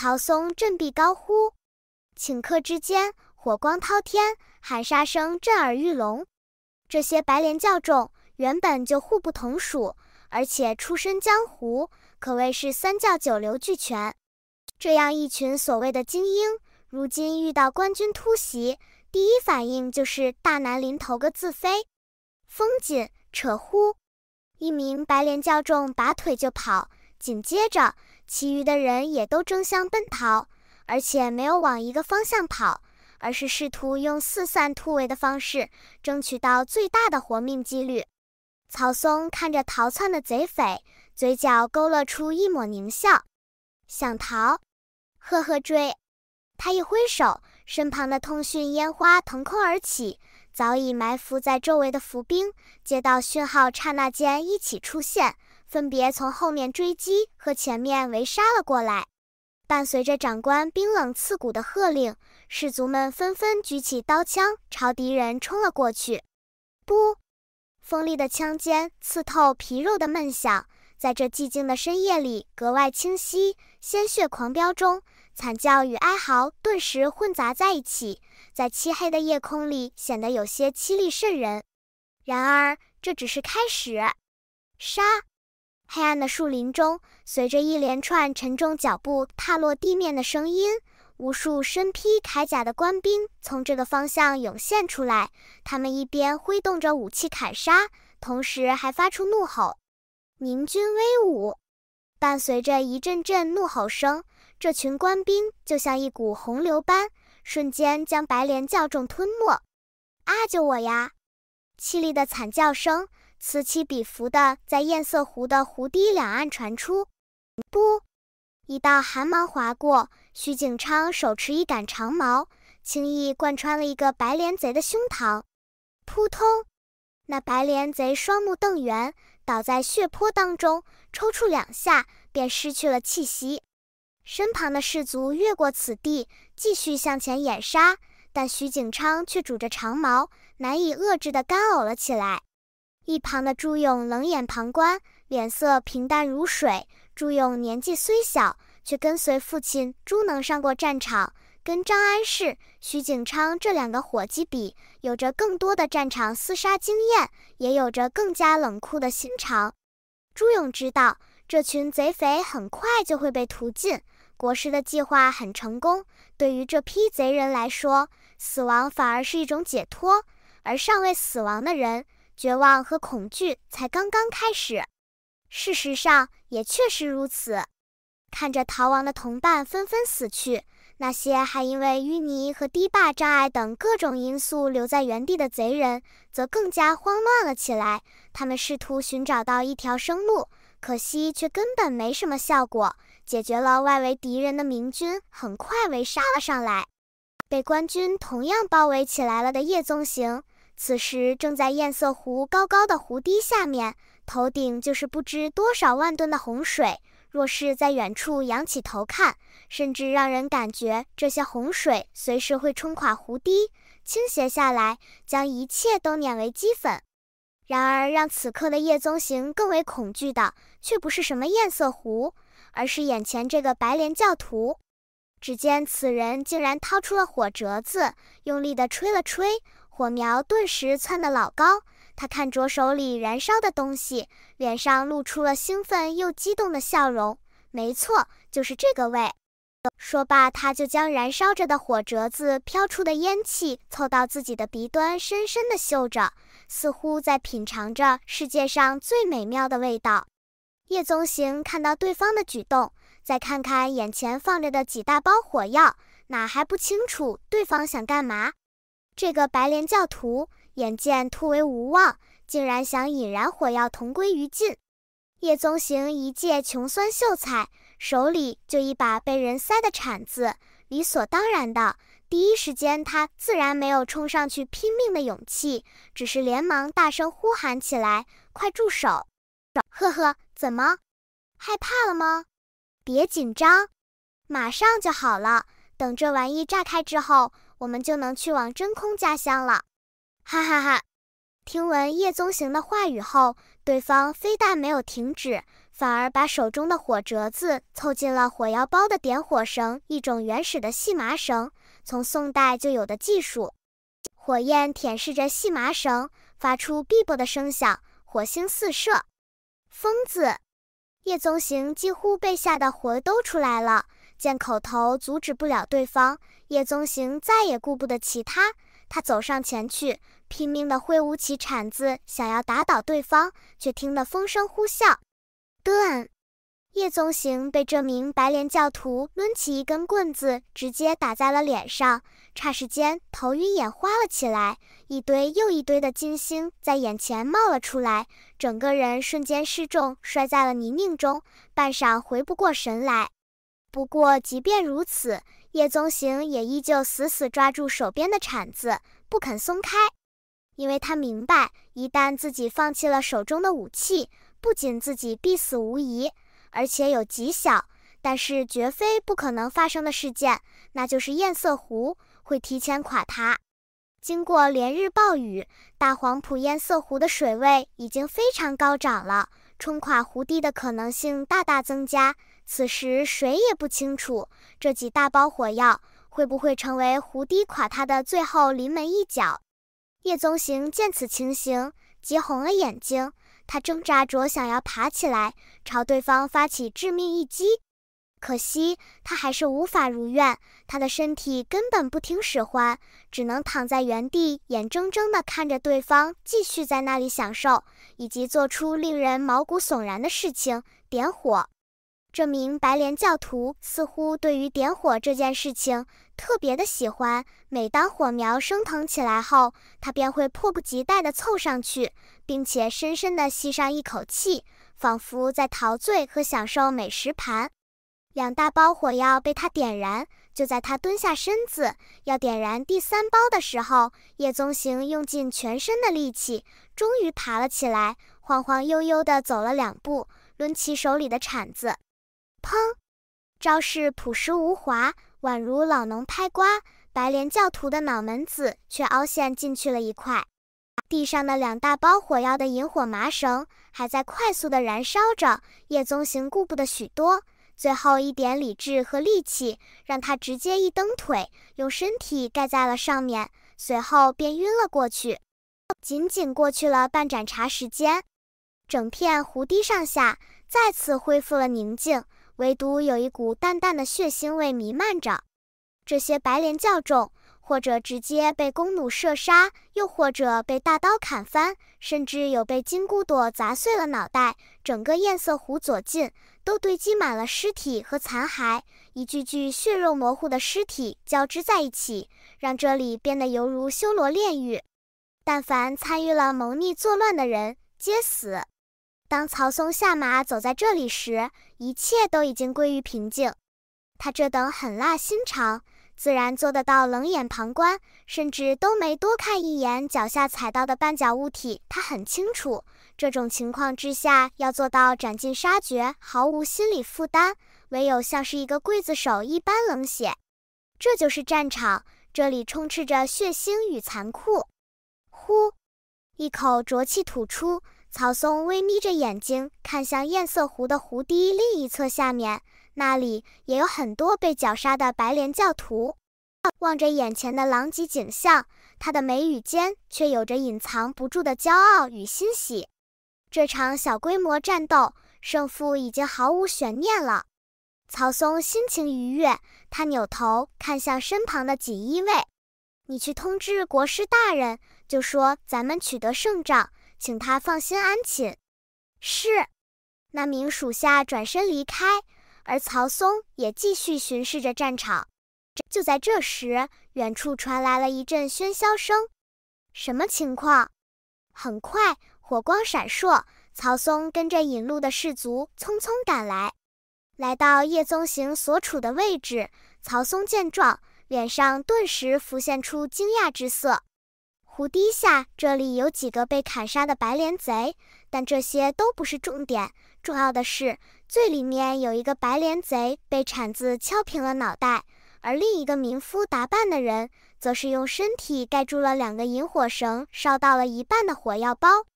曹松振臂高呼，顷刻之间，火光滔天，喊杀声震耳欲聋。这些白莲教众原本就互不同属，而且出身江湖，可谓是三教九流俱全。这样一群所谓的精英，如今遇到官军突袭，第一反应就是大难临头，个自飞。风紧扯呼，一名白莲教众拔腿就跑，紧接着。其余的人也都争相奔逃，而且没有往一个方向跑，而是试图用四散突围的方式，争取到最大的活命几率。曹松看着逃窜的贼匪，嘴角勾勒出一抹狞笑：“想逃？呵呵，追！”他一挥手，身旁的通讯烟花腾空而起，早已埋伏在周围的伏兵接到讯号，刹那间一起出现。分别从后面追击和前面围杀了过来，伴随着长官冰冷刺骨的喝令，士卒们纷纷举起刀枪朝敌人冲了过去。不，锋利的枪尖刺透皮肉的闷响，在这寂静的深夜里格外清晰。鲜血狂飙中，惨叫与哀嚎顿时混杂在一起，在漆黑的夜空里显得有些凄厉瘆人。然而，这只是开始，杀。黑暗的树林中，随着一连串沉重脚步踏落地面的声音，无数身披铠甲的官兵从这个方向涌现出来。他们一边挥动着武器砍杀，同时还发出怒吼：“明军威武！”伴随着一阵阵怒吼声，这群官兵就像一股洪流般，瞬间将白莲教众吞没。“啊！救我呀！”凄厉的惨叫声。此起彼伏的在堰塞湖的湖堤两岸传出。不，一道寒芒划过，徐景昌手持一杆长矛，轻易贯穿了一个白莲贼的胸膛。扑通，那白莲贼双目瞪圆，倒在血泊当中，抽搐两下便失去了气息。身旁的士卒越过此地，继续向前掩杀，但徐景昌却拄着长矛，难以遏制的干呕了起来。一旁的朱勇冷眼旁观，脸色平淡如水。朱勇年纪虽小，却跟随父亲朱能上过战场，跟张安世、徐景昌这两个伙计比，有着更多的战场厮杀经验，也有着更加冷酷的心肠。朱勇知道，这群贼匪很快就会被屠尽。国师的计划很成功，对于这批贼人来说，死亡反而是一种解脱，而尚未死亡的人。绝望和恐惧才刚刚开始，事实上也确实如此。看着逃亡的同伴纷纷死去，那些还因为淤泥和堤坝障碍等各种因素留在原地的贼人，则更加慌乱了起来。他们试图寻找到一条生路，可惜却根本没什么效果。解决了外围敌人的明军很快围杀了上来，被官军同样包围起来了的叶宗行。此时正在堰塞湖高高的湖堤下面，头顶就是不知多少万吨的洪水。若是在远处仰起头看，甚至让人感觉这些洪水随时会冲垮湖堤，倾斜下来，将一切都碾为齑粉。然而，让此刻的叶宗行更为恐惧的，却不是什么堰塞湖，而是眼前这个白莲教徒。只见此人竟然掏出了火折子，用力地吹了吹。火苗顿时窜得老高，他看着手里燃烧的东西，脸上露出了兴奋又激动的笑容。没错，就是这个味。说罢，他就将燃烧着的火折子飘出的烟气凑到自己的鼻端，深深的嗅着，似乎在品尝着世界上最美妙的味道。叶宗行看到对方的举动，再看看眼前放着的几大包火药，哪还不清楚对方想干嘛？这个白莲教徒眼见突围无望，竟然想引燃火药同归于尽。叶宗行一介穷酸秀才，手里就一把被人塞的铲子，理所当然的，第一时间他自然没有冲上去拼命的勇气，只是连忙大声呼喊起来：“快住手！”呵呵，怎么害怕了吗？别紧张，马上就好了。等这玩意炸开之后。我们就能去往真空家乡了，哈哈哈！听闻叶宗行的话语后，对方非但没有停止，反而把手中的火折子凑近了火药包的点火绳，一种原始的细麻绳，从宋代就有的技术。火焰舔舐着细麻绳，发出哔啵的声响，火星四射。疯子！叶宗行几乎被吓得魂都出来了。见口头阻止不了对方，叶宗行再也顾不得其他，他走上前去，拼命地挥舞起铲子，想要打倒对方，却听得风声呼啸。顿，叶宗行被这名白莲教徒抡起一根棍子，直接打在了脸上，霎时间头晕眼花了起来，一堆又一堆的金星在眼前冒了出来，整个人瞬间失重，摔在了泥泞中，半晌回不过神来。不过，即便如此，叶宗行也依旧死死抓住手边的铲子，不肯松开，因为他明白，一旦自己放弃了手中的武器，不仅自己必死无疑，而且有极小，但是绝非不可能发生的事件，那就是堰塞湖会提前垮塌。经过连日暴雨，大黄浦堰塞湖的水位已经非常高涨了，冲垮湖堤的可能性大大增加。此时，谁也不清楚这几大包火药会不会成为胡堤垮塌的最后临门一脚。叶宗行见此情形，急红了眼睛，他挣扎着想要爬起来，朝对方发起致命一击。可惜，他还是无法如愿，他的身体根本不听使唤，只能躺在原地，眼睁睁地看着对方继续在那里享受，以及做出令人毛骨悚然的事情——点火。这名白莲教徒似乎对于点火这件事情特别的喜欢。每当火苗升腾起来后，他便会迫不及待地凑上去，并且深深地吸上一口气，仿佛在陶醉和享受美食盘。两大包火药被他点燃。就在他蹲下身子要点燃第三包的时候，叶宗行用尽全身的力气，终于爬了起来，晃晃悠悠地走了两步，抡起手里的铲子。砰！招式朴实无华，宛如老农拍瓜。白莲教徒的脑门子却凹陷进去了一块。地上的两大包火药的引火麻绳还在快速的燃烧着。叶宗行顾不得许多，最后一点理智和力气，让他直接一蹬腿，用身体盖在了上面，随后便晕了过去。仅仅过去了半盏茶时间，整片湖堤上下再次恢复了宁静。唯独有一股淡淡的血腥味弥漫着。这些白莲教众，或者直接被弓弩射杀，又或者被大刀砍翻，甚至有被金箍朵砸碎了脑袋。整个堰塞湖左近都堆积满了尸体和残骸，一具具血肉模糊的尸体交织在一起，让这里变得犹如修罗炼狱。但凡参与了谋逆作乱的人，皆死。当曹嵩下马走在这里时，一切都已经归于平静。他这等狠辣心肠，自然做得到冷眼旁观，甚至都没多看一眼脚下踩到的绊脚物体。他很清楚，这种情况之下要做到斩尽杀绝，毫无心理负担，唯有像是一个刽子手一般冷血。这就是战场，这里充斥着血腥与残酷。呼，一口浊气吐出。曹松微眯着眼睛看向堰塞湖的湖堤另一侧下面，那里也有很多被绞杀的白莲教徒。望着眼前的狼藉景象，他的眉宇间却有着隐藏不住的骄傲与欣喜。这场小规模战斗胜负已经毫无悬念了。曹松心情愉悦，他扭头看向身旁的锦衣卫：“你去通知国师大人，就说咱们取得胜仗。”请他放心安寝。是，那名属下转身离开，而曹嵩也继续巡视着战场。就在这时，远处传来了一阵喧嚣声。什么情况？很快，火光闪烁，曹嵩跟着引路的士卒匆匆赶来，来到叶宗行所处的位置。曹嵩见状，脸上顿时浮现出惊讶之色。湖堤下，这里有几个被砍杀的白莲贼，但这些都不是重点。重要的是，最里面有一个白莲贼被铲子敲平了脑袋，而另一个民夫打扮的人，则是用身体盖住了两个引火绳烧到了一半的火药包。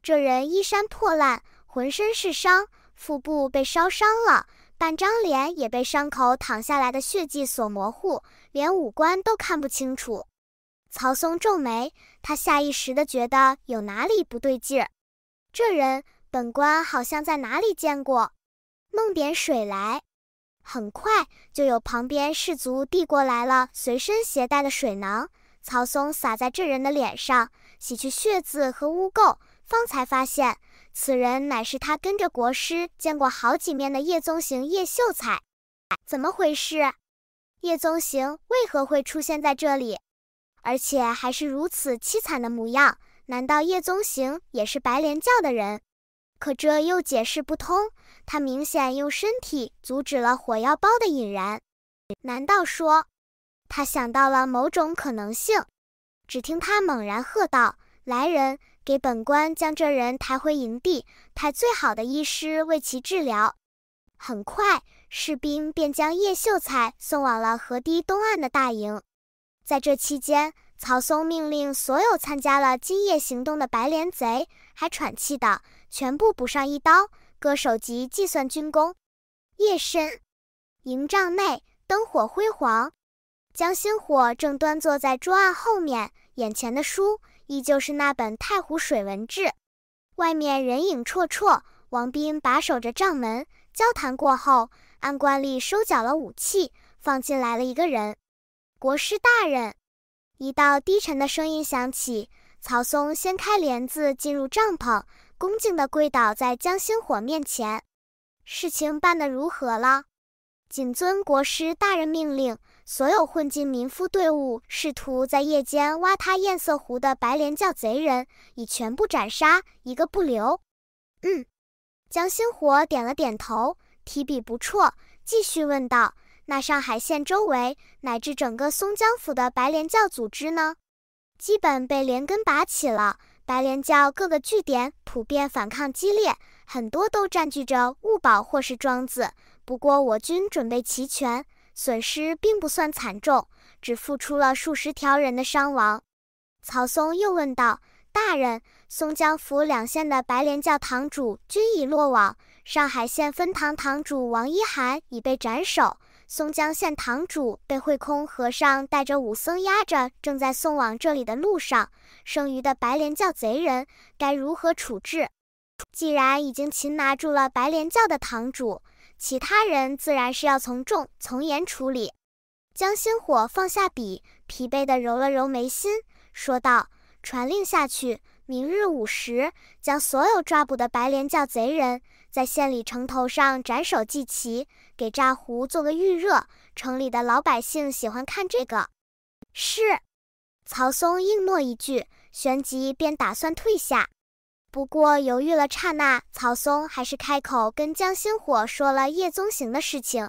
这人衣衫破烂，浑身是伤，腹部被烧伤了，半张脸也被伤口淌下来的血迹所模糊，连五官都看不清楚。曹松皱眉，他下意识的觉得有哪里不对劲。这人，本官好像在哪里见过。弄点水来。很快就有旁边士卒递过来了随身携带的水囊。曹松洒在这人的脸上，洗去血渍和污垢，方才发现此人乃是他跟着国师见过好几面的叶宗行叶秀才。怎么回事？叶宗行为何会出现在这里？而且还是如此凄惨的模样，难道叶宗行也是白莲教的人？可这又解释不通，他明显用身体阻止了火药包的引燃。难道说，他想到了某种可能性？只听他猛然喝道：“来人，给本官将这人抬回营地，派最好的医师为其治疗。”很快，士兵便将叶秀才送往了河堤东岸的大营。在这期间，曹松命令所有参加了今夜行动的白莲贼还喘气的全部补上一刀，割首级计算军功。夜深，营帐内灯火辉煌，江心火正端坐在桌案后面，眼前的书依旧是那本《太湖水文志》。外面人影绰绰，王斌把守着帐门。交谈过后，按惯例收缴了武器，放进来了一个人。国师大人，一道低沉的声音响起。曹松掀开帘子，进入帐篷，恭敬的跪倒在江星火面前。事情办得如何了？谨遵国师大人命令，所有混进民夫队伍，试图在夜间挖塌堰塞湖的白莲教贼人，已全部斩杀，一个不留。嗯，江星火点了点头，提笔不辍，继续问道。那上海县周围乃至整个松江府的白莲教组织呢？基本被连根拔起了。白莲教各个据点普遍反抗激烈，很多都占据着物宝或是庄子。不过我军准备齐全，损失并不算惨重，只付出了数十条人的伤亡。曹松又问道：“大人，松江府两县的白莲教堂主均已落网，上海县分堂堂主王一涵已被斩首。”松江县堂主被慧空和尚带着武僧押着，正在送往这里的路上。剩余的白莲教贼人该如何处置？既然已经擒拿住了白莲教的堂主，其他人自然是要从重从严处理。江心火放下笔，疲惫地揉了揉眉心，说道：“传令下去，明日午时，将所有抓捕的白莲教贼人。”在县里城头上斩首祭旗，给炸胡做个预热。城里的老百姓喜欢看这个。是，曹嵩应诺一句，旋即便打算退下。不过犹豫了刹那，曹嵩还是开口跟江星火说了叶宗行的事情。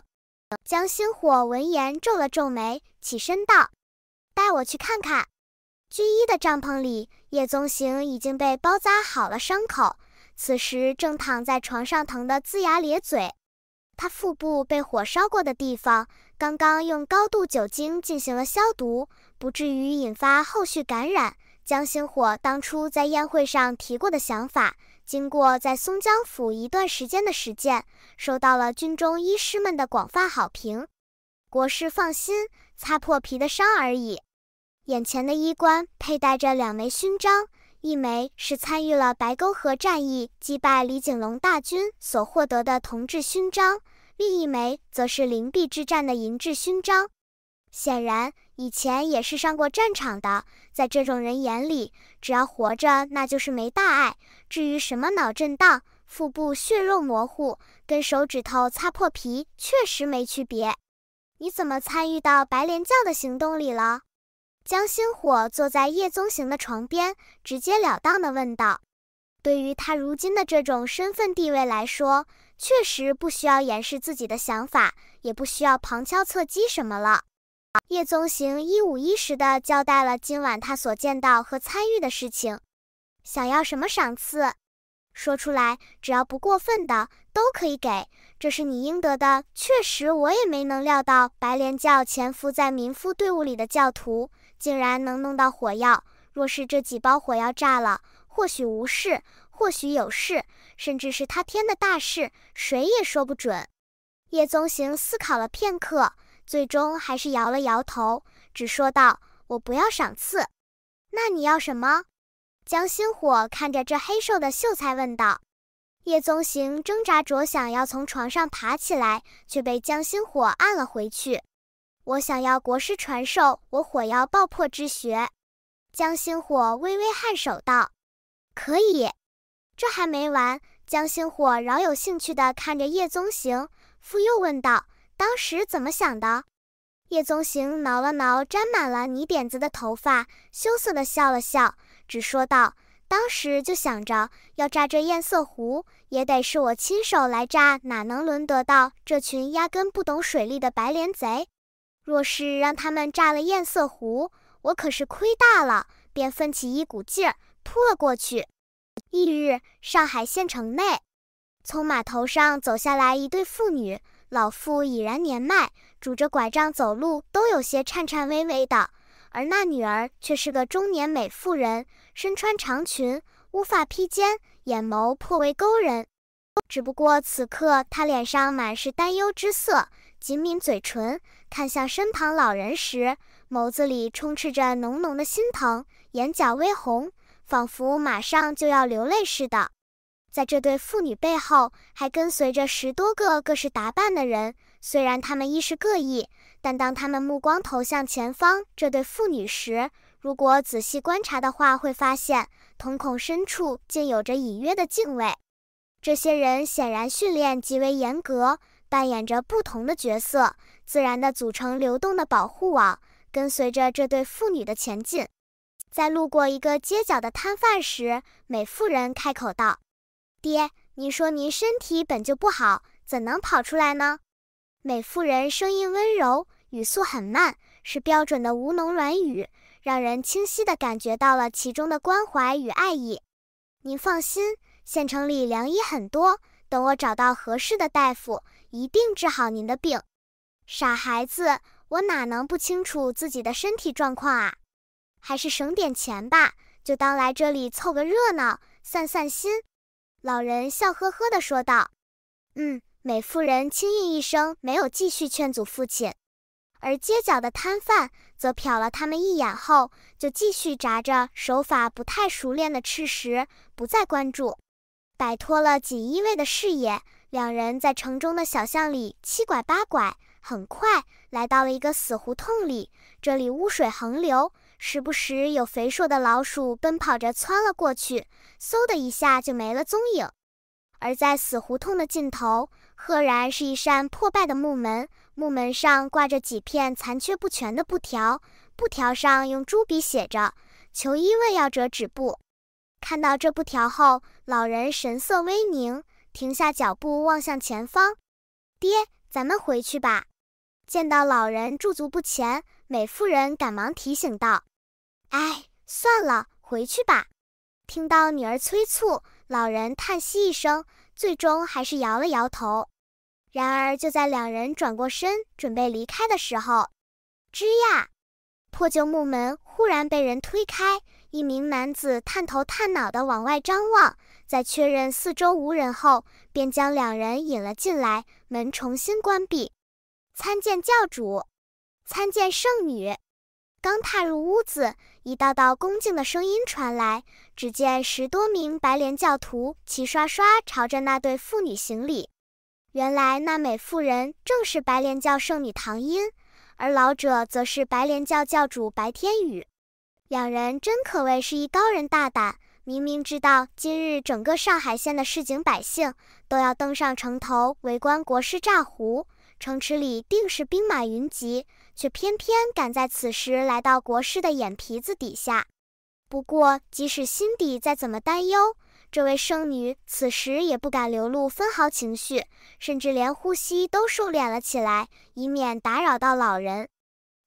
江星火闻言皱了皱眉，起身道：“带我去看看。”军医的帐篷里，叶宗行已经被包扎好了伤口。此时正躺在床上，疼得龇牙咧嘴。他腹部被火烧过的地方，刚刚用高度酒精进行了消毒，不至于引发后续感染。江心火当初在宴会上提过的想法，经过在松江府一段时间的实践，受到了军中医师们的广泛好评。国师放心，擦破皮的伤而已。眼前的医官佩戴着两枚勋章。一枚是参与了白沟河战役，击败李景龙大军所获得的铜制勋章，另一枚则是灵璧之战的银质勋章。显然，以前也是上过战场的。在这种人眼里，只要活着，那就是没大碍。至于什么脑震荡、腹部血肉模糊，跟手指头擦破皮确实没区别。你怎么参与到白莲教的行动里了？江星火坐在叶宗行的床边，直截了当地问道：“对于他如今的这种身份地位来说，确实不需要掩饰自己的想法，也不需要旁敲侧击什么了。”叶宗行一五一十地交代了今晚他所见到和参与的事情。想要什么赏赐？说出来，只要不过分的，都可以给。这是你应得的。确实，我也没能料到白莲教潜伏在民夫队伍里的教徒。竟然能弄到火药，若是这几包火药炸了，或许无事，或许有事，甚至是他天的大事，谁也说不准。叶宗行思考了片刻，最终还是摇了摇头，只说道：“我不要赏赐。”那你要什么？江心火看着这黑瘦的秀才问道。叶宗行挣扎着想要从床上爬起来，却被江心火按了回去。我想要国师传授我火药爆破之学。江星火微微颔首道：“可以。”这还没完。江星火饶有兴趣的看着叶宗行，复又问道：“当时怎么想的？”叶宗行挠了挠沾满了泥点子的头发，羞涩的笑了笑，只说道：“当时就想着要炸这艳色湖，也得是我亲手来炸，哪能轮得到这群压根不懂水利的白莲贼？”若是让他们炸了堰塞湖，我可是亏大了。便奋起一股劲儿，扑了过去。翌日，上海县城内，从码头上走下来一对妇女，老妇已然年迈，拄着拐杖走路都有些颤颤巍巍的，而那女儿却是个中年美妇人，身穿长裙，乌发披肩，眼眸颇为勾人。只不过此刻她脸上满是担忧之色，紧抿嘴唇。看向身旁老人时，眸子里充斥着浓浓的心疼，眼角微红，仿佛马上就要流泪似的。在这对父女背后，还跟随着十多个各式打扮的人。虽然他们衣饰各异，但当他们目光投向前方这对父女时，如果仔细观察的话，会发现瞳孔深处竟有着隐约的敬畏。这些人显然训练极为严格，扮演着不同的角色。自然地组成流动的保护网，跟随着这对妇女的前进。在路过一个街角的摊贩时，美妇人开口道：“爹，您说您身体本就不好，怎能跑出来呢？”美妇人声音温柔，语速很慢，是标准的吴侬软语，让人清晰地感觉到了其中的关怀与爱意。您放心，县城里良医很多，等我找到合适的大夫，一定治好您的病。傻孩子，我哪能不清楚自己的身体状况啊？还是省点钱吧，就当来这里凑个热闹，散散心。”老人笑呵呵地说道。“嗯。”美妇人轻应一声，没有继续劝阻父亲。而街角的摊贩则瞟了他们一眼后，就继续炸着手法不太熟练的吃食，不再关注。摆脱了锦衣卫的视野，两人在城中的小巷里七拐八拐。很快来到了一个死胡同里，这里污水横流，时不时有肥硕的老鼠奔跑着窜了过去，嗖的一下就没了踪影。而在死胡同的尽头，赫然是一扇破败的木门，木门上挂着几片残缺不全的布条，布条上用朱笔写着“求医问药者止步”。看到这布条后，老人神色微凝，停下脚步望向前方。“爹，咱们回去吧。”见到老人驻足不前，美妇人赶忙提醒道：“哎，算了，回去吧。”听到女儿催促，老人叹息一声，最终还是摇了摇头。然而，就在两人转过身准备离开的时候，吱呀，破旧木门忽然被人推开，一名男子探头探脑的往外张望，在确认四周无人后，便将两人引了进来，门重新关闭。参见教主，参见圣女。刚踏入屋子，一道道恭敬的声音传来。只见十多名白莲教徒齐刷刷朝着那对妇女行礼。原来那美妇人正是白莲教圣女唐音，而老者则是白莲教教主白天羽。两人真可谓是一高人大胆，明明知道今日整个上海县的市井百姓都要登上城头围观国师炸湖。城池里定是兵马云集，却偏偏赶在此时来到国师的眼皮子底下。不过，即使心底再怎么担忧，这位圣女此时也不敢流露分毫情绪，甚至连呼吸都收敛了起来，以免打扰到老人。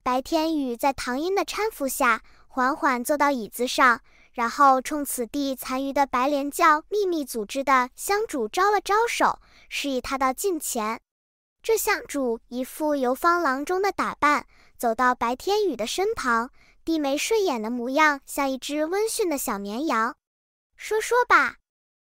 白天宇在唐音的搀扶下，缓缓坐到椅子上，然后冲此地残余的白莲教秘密组织的香主招了招手，示意他到近前。这相主一副游方郎中的打扮，走到白天羽的身旁，低眉顺眼的模样像一只温驯的小绵羊。说说吧。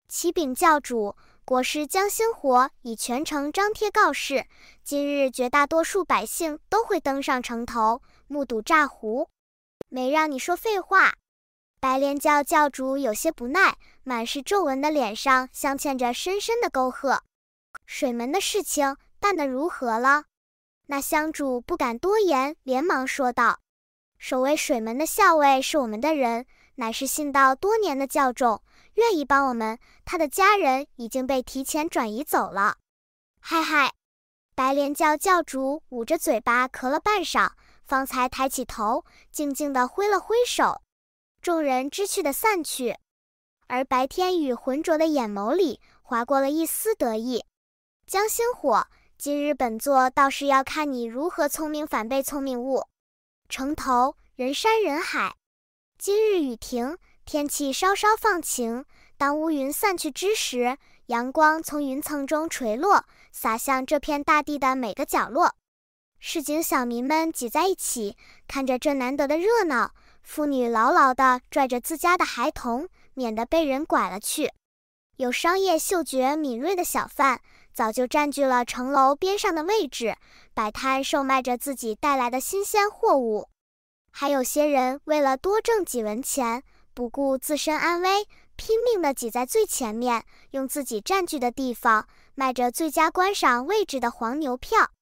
启禀教主，国师江心火已全城张贴告示，今日绝大多数百姓都会登上城头，目睹炸湖。没让你说废话。白莲教教主有些不耐，满是皱纹的脸上镶嵌着深深的沟壑。水门的事情。办得如何了？那香主不敢多言，连忙说道：“守卫水门的校尉是我们的人，乃是信道多年的教众，愿意帮我们。他的家人已经被提前转移走了。”嗨嗨！白莲教教主捂着嘴巴咳了半晌，方才抬起头，静静地挥了挥手，众人知趣的散去。而白天与浑浊的眼眸里划过了一丝得意，江星火。今日本座倒是要看你如何聪明反被聪明误。城头人山人海，今日雨停，天气稍稍放晴。当乌云散去之时，阳光从云层中垂落，洒向这片大地的每个角落。市井小民们挤在一起，看着这难得的热闹。妇女牢牢地拽着自家的孩童，免得被人拐了去。有商业嗅觉敏锐的小贩。早就占据了城楼边上的位置，摆摊售卖着自己带来的新鲜货物。还有些人为了多挣几文钱，不顾自身安危，拼命地挤在最前面，用自己占据的地方卖着最佳观赏位置的黄牛票。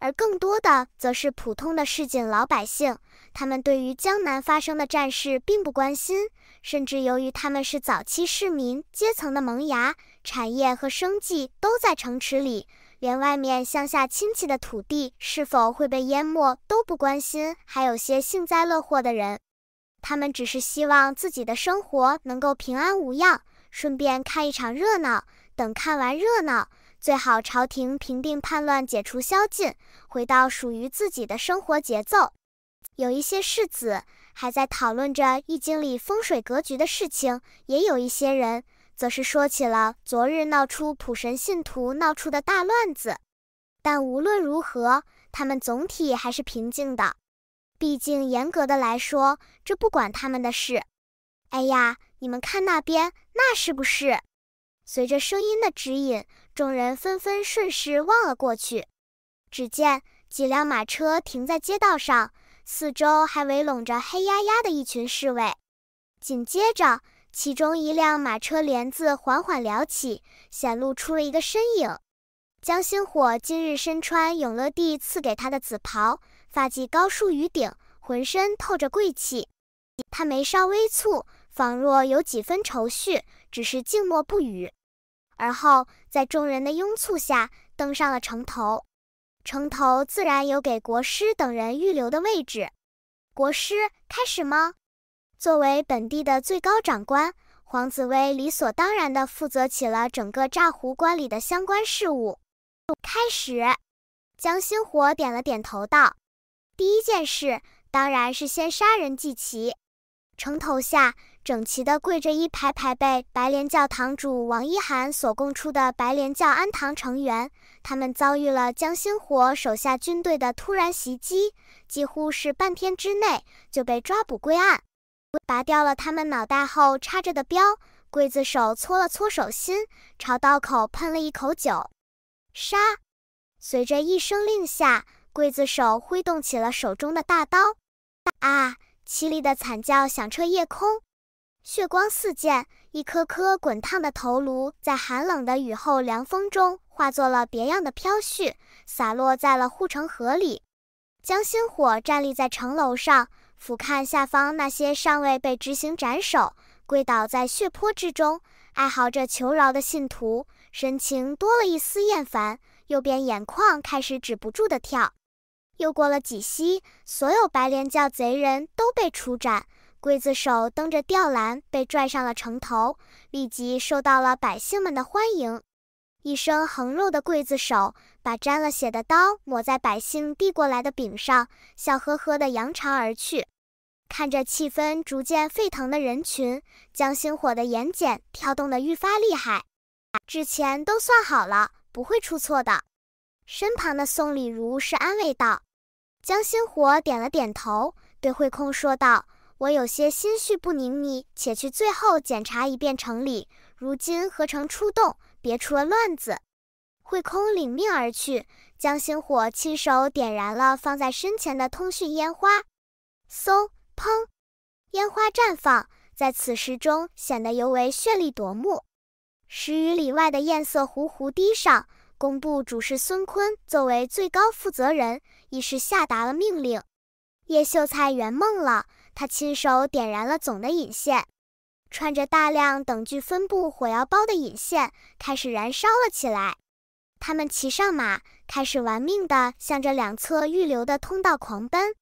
而更多的则是普通的市井老百姓，他们对于江南发生的战事并不关心，甚至由于他们是早期市民阶层的萌芽。产业和生计都在城池里，连外面乡下亲戚的土地是否会被淹没都不关心。还有些幸灾乐祸的人，他们只是希望自己的生活能够平安无恙，顺便看一场热闹。等看完热闹，最好朝廷平定叛乱，解除宵禁，回到属于自己的生活节奏。有一些世子还在讨论着《易经》里风水格局的事情，也有一些人。则是说起了昨日闹出普神信徒闹出的大乱子，但无论如何，他们总体还是平静的。毕竟，严格的来说，这不管他们的事。哎呀，你们看那边，那是不是？随着声音的指引，众人纷纷顺势望了过去。只见几辆马车停在街道上，四周还围拢着黑压压的一群侍卫。紧接着。其中一辆马车帘子缓缓撩起，显露出了一个身影。江星火今日身穿永乐帝赐给他的紫袍，发髻高束于顶，浑身透着贵气。他眉梢微蹙，仿若有几分愁绪，只是静默不语。而后，在众人的拥簇下，登上了城头。城头自然有给国师等人预留的位置。国师，开始吗？作为本地的最高长官，黄子薇理所当然地负责起了整个乍湖关里的相关事务。开始，江星火点了点头道：“第一件事当然是先杀人祭旗。城头下整齐地跪着一排排被白莲教堂主王一涵所供出的白莲教安堂成员，他们遭遇了江星火手下军队的突然袭击，几乎是半天之内就被抓捕归案。”拔掉了他们脑袋后插着的标，刽子手搓了搓手心，朝刀口喷了一口酒。杀！随着一声令下，刽子手挥动起了手中的大刀。啊！凄厉的惨叫响彻夜空，血光四溅，一颗颗滚烫的头颅在寒冷的雨后凉风中化作了别样的飘絮，洒落在了护城河里。江心火站立在城楼上。俯瞰下方那些尚未被执行斩首、跪倒在血泊之中、哀嚎着求饶的信徒，神情多了一丝厌烦。右边眼眶开始止不住地跳。又过了几息，所有白莲教贼人都被处斩，刽子手蹬着吊篮被拽上了城头，立即受到了百姓们的欢迎。一身横肉的刽子手。把沾了血的刀抹在百姓递过来的饼上，笑呵呵地扬长而去。看着气氛逐渐沸腾的人群，江心火的眼睑跳动得愈发厉害。之前都算好了，不会出错的。身旁的宋礼如是安慰道。江心火点了点头，对慧空说道：“我有些心绪不宁，你且去最后检查一遍城里。如今何成出动，别出了乱子。”慧空领命而去，将星火亲手点燃了放在身前的通讯烟花。嗖，砰，烟花绽放，在此时中显得尤为绚丽夺目。十余里外的堰塞湖湖堤上，工部主事孙坤作为最高负责人，已是下达了命令。叶秀才圆梦了，他亲手点燃了总的引线，穿着大量等距分布火药包的引线开始燃烧了起来。他们骑上马，开始玩命地向着两侧预留的通道狂奔。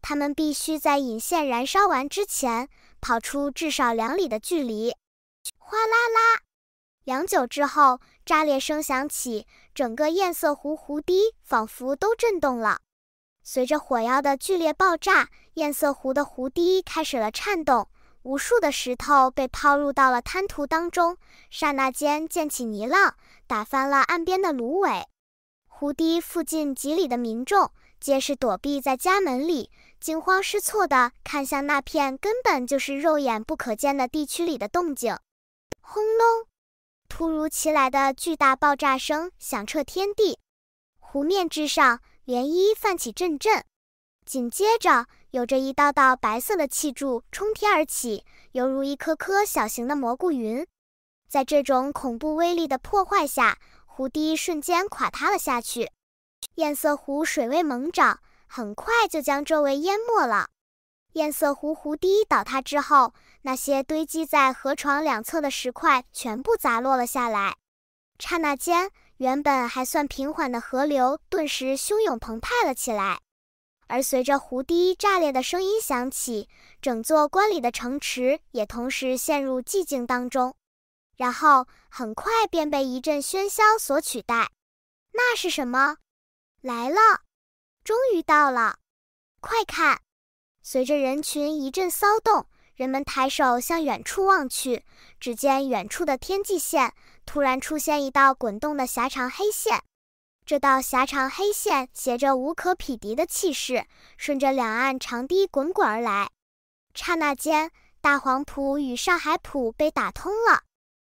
他们必须在引线燃烧完之前跑出至少两里的距离。哗啦啦，良久之后，炸裂声响起，整个堰塞湖湖堤仿佛都震动了。随着火药的剧烈爆炸，堰塞湖的湖堤开始了颤动。无数的石头被抛入到了滩涂当中，刹那间溅起泥浪，打翻了岸边的芦苇。湖堤附近几里的民众皆是躲避在家门里，惊慌失措地看向那片根本就是肉眼不可见的地区里的动静。轰隆！突如其来的巨大爆炸声响彻天地，湖面之上涟漪泛起阵阵。紧接着。有着一道道白色的气柱冲天而起，犹如一颗颗小型的蘑菇云。在这种恐怖威力的破坏下，湖堤瞬间垮塌了下去。堰塞湖水位猛涨，很快就将周围淹没了。堰塞湖湖堤倒塌之后，那些堆积在河床两侧的石块全部砸落了下来。刹那间，原本还算平缓的河流顿时汹涌澎湃了起来。而随着胡堤炸裂的声音响起，整座关里的城池也同时陷入寂静当中。然后，很快便被一阵喧嚣所取代。那是什么？来了！终于到了！快看！随着人群一阵骚动，人们抬手向远处望去，只见远处的天际线突然出现一道滚动的狭长黑线。这道狭长黑线携着无可匹敌的气势，顺着两岸长堤滚滚而来。刹那间，大黄浦与上海浦被打通了。